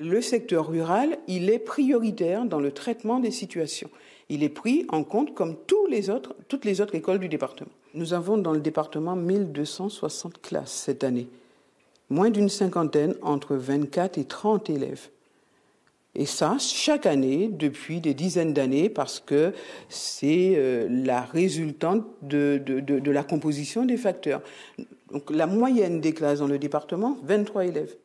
le secteur rural, il est prioritaire dans le traitement des situations. Il est pris en compte comme tous les autres, toutes les autres écoles du département. Nous avons dans le département 1260 classes cette année, moins d'une cinquantaine, entre 24 et 30 élèves. Et ça, chaque année, depuis des dizaines d'années, parce que c'est euh, la résultante de la composition des facteurs. Donc la moyenne des classes dans le département, 23 élèves.